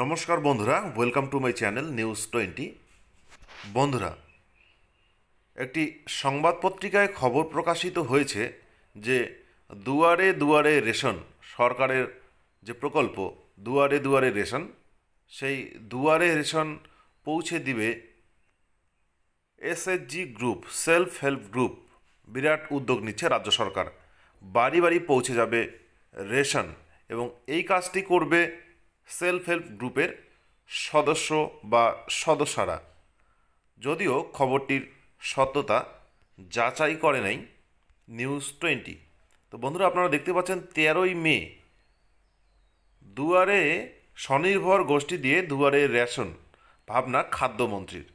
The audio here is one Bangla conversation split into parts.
নমস্কার বন্ধুরা welcome to my channel news twenty বন্ধুরা একটি সংবাদ পত্রিকায় খবর প্রকাশিত হয়েছে যে দুয়ারে দুয়ারে রেশন সরকারের যে প্রকল্প দুয়ারে দুয়ারে রেশন সেই দুয়ারে রেশন পৌঁছে দিবে SSG group self help group বিরাট উদ্যোগ নিচ্ছে রাজ্য সরকার বাড়ি বাড়ি পৌঁছে যাবে রেশন এবং এই কাজটি করবে সেলফ হেল্প গ্রুপের সদস্য বা সদস্যরা যদিও খবরটির সত্যতা যাচাই করে নাই নিউজ টোয়েন্টি তো বন্ধুরা আপনারা দেখতে পাচ্ছেন তেরোই মে দুয়ারে স্বনির্ভর গোষ্ঠী দিয়ে দুয়ারে রেশন ভাবনা খাদ্যমন্ত্রীর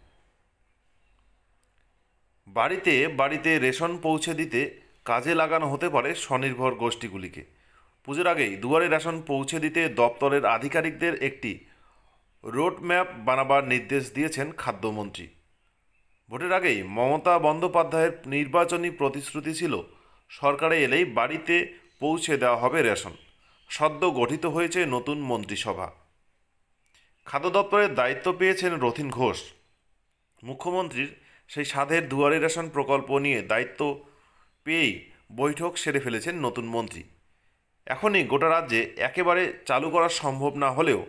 বাড়িতে বাড়িতে রেশন পৌঁছে দিতে কাজে লাগানো হতে পারে স্বনির্ভর গোষ্ঠীগুলিকে পুজোর আগেই দুয়ারে রেশন পৌঁছে দিতে দপ্তরের আধিকারিকদের একটি রোডম্যাপ বানাবার নির্দেশ দিয়েছেন খাদ্যমন্ত্রী ভোটের আগেই মমতা বন্দ্যোপাধ্যায়ের নির্বাচনী প্রতিশ্রুতি ছিল সরকারে এলেই বাড়িতে পৌঁছে দেওয়া হবে রেশন সদ্য গঠিত হয়েছে নতুন মন্ত্রিসভা খাদ্য দপ্তরের দায়িত্ব পেয়েছেন রথিন ঘোষ মুখ্যমন্ত্রীর সেই সাধের দুয়ারে রেশন প্রকল্প নিয়ে দায়িত্ব পেয়েই বৈঠক সেরে ফেলেছেন নতুন মন্ত্রী এখনই গোটা রাজ্যে একেবারে চালু করা সম্ভব না হলেও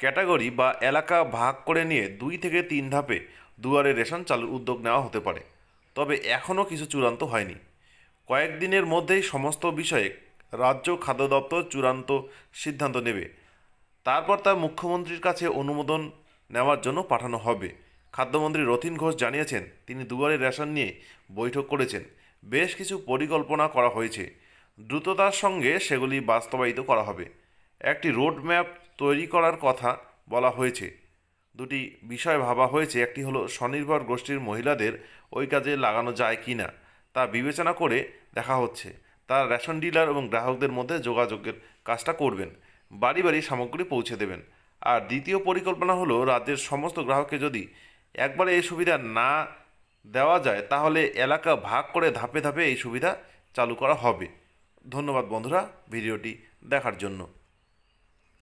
ক্যাটাগরি বা এলাকা ভাগ করে নিয়ে দুই থেকে তিন ধাপে দুয়ারে রেশন চালুর উদ্যোগ নেওয়া হতে পারে তবে এখনও কিছু চূড়ান্ত হয়নি কয়েকদিনের মধ্যেই সমস্ত বিষয়ে রাজ্য খাদ্য দপ্তর চূড়ান্ত সিদ্ধান্ত নেবে তারপর তা মুখ্যমন্ত্রীর কাছে অনুমোদন নেওয়ার জন্য পাঠানো হবে খাদ্যমন্ত্রী রতিন ঘোষ জানিয়েছেন তিনি দুয়ারে রেশন নিয়ে বৈঠক করেছেন বেশ কিছু পরিকল্পনা করা হয়েছে দ্রুততার সঙ্গে সেগুলি বাস্তবায়িত করা হবে একটি রোডম্যাপ তৈরি করার কথা বলা হয়েছে দুটি বিষয় ভাবা হয়েছে একটি হলো স্বনির্ভর গোষ্ঠীর মহিলাদের ওই কাজে লাগানো যায় কি না তা বিবেচনা করে দেখা হচ্ছে তারা রেশন ডিলার এবং গ্রাহকদের মধ্যে যোগাযোগের কাজটা করবেন বাড়ি বাড়ি সামগ্রী পৌঁছে দেবেন আর দ্বিতীয় পরিকল্পনা হলো রাজ্যের সমস্ত গ্রাহককে যদি একবারে এই সুবিধা না দেওয়া যায় তাহলে এলাকা ভাগ করে ধাপে ধাপে এই সুবিধা চালু করা হবে ধন্যবাদ বন্ধুরা ভিডিওটি দেখার জন্য